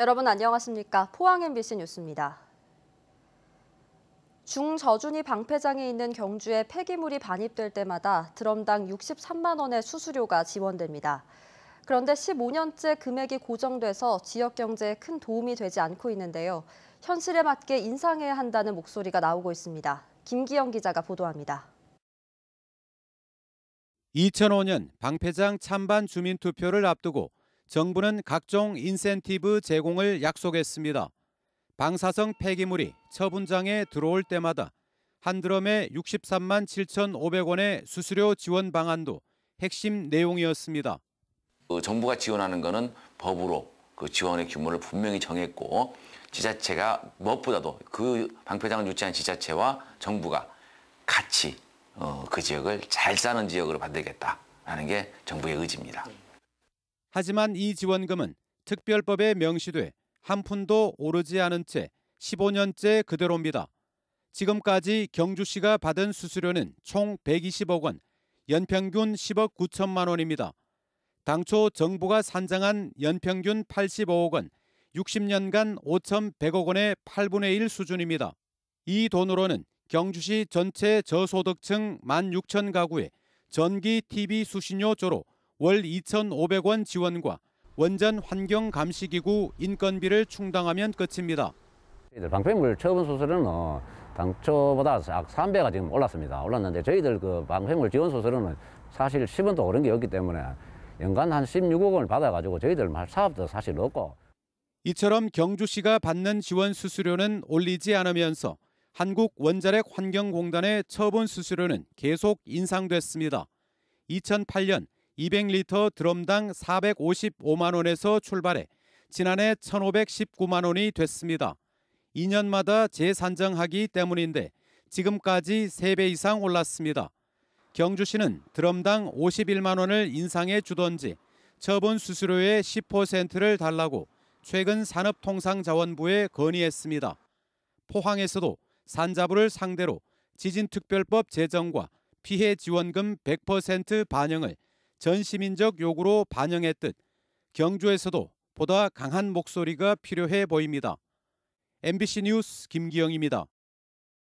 여러분 안녕하십니까? 포항 MBC 뉴스입니다. 중저준이 방패장에 있는 경주에 폐기물이 반입될 때마다 드럼당 63만 원의 수수료가 지원됩니다. 그런데 15년째 금액이 고정돼서 지역 경제에 큰 도움이 되지 않고 있는데요. 현실에 맞게 인상해야 한다는 목소리가 나오고 있습니다. 김기영 기자가 보도합니다. 2005년 방패장 찬반 주민 투표를 앞두고 정부는 각종 인센티브 제공을 약속했습니다. 방사성 폐기물이 처분장에 들어올 때마다 한 드럼에 63만 7,500원의 수수료 지원 방안도 핵심 내용이었습니다. 그 정부가 지원하는 것은 법으로 그 지원의 규모를 분명히 정했고 지자체가 무엇보다도 그 방패장을 유치한 지자체와 정부가 같이 어, 그 지역을 잘 사는 지역으로 만들겠다라는 게 정부의 의지입니다. 하지만 이 지원금은 특별법에 명시돼 한 푼도 오르지 않은 채 15년째 그대로입니다. 지금까지 경주시가 받은 수수료는 총 120억 원, 연평균 10억 9천만 원입니다. 당초 정부가 산정한 연평균 85억 원, 60년간 5,100억 원의 8분의 1 수준입니다. 이 돈으로는 경주시 전체 저소득층 1만 6천 가구에 전기, TV, 수신료 조로 월 2,500원 지원과 원전 환경 감시기구 인건비를 충당하면 끝입니다. 방패물 처분 수수료는 어, 당초보다 3배가 지금 올랐습니다. 올랐는데 저희들 그 방패물 지원 수수료는 사실 10원도 오른 게 없기 때문에 연간 한 16억 원을 받아가지고 저희들 사업도 사실 없고. 이처럼 경주시가 받는 지원 수수료는 올리지 않으면서 한국원자력 환경공단의 처분 수수료는 계속 인상됐습니다. 2008년 200리터 드럼당 455만 원에서 출발해 지난해 1,519만 원이 됐습니다. 2년마다 재산정하기 때문인데 지금까지 3배 이상 올랐습니다. 경주시는 드럼당 51만 원을 인상해 주던지 처분 수수료의 10%를 달라고 최근 산업통상자원부에 건의했습니다. 포항에서도 산자부를 상대로 지진특별법 제정과 피해 지원금 100% 반영을 전 시민적 요구로 반영했듯 경주에서도 보다 강한 목소리가 필요해 보입니다. MBC 뉴스 김기영입니다.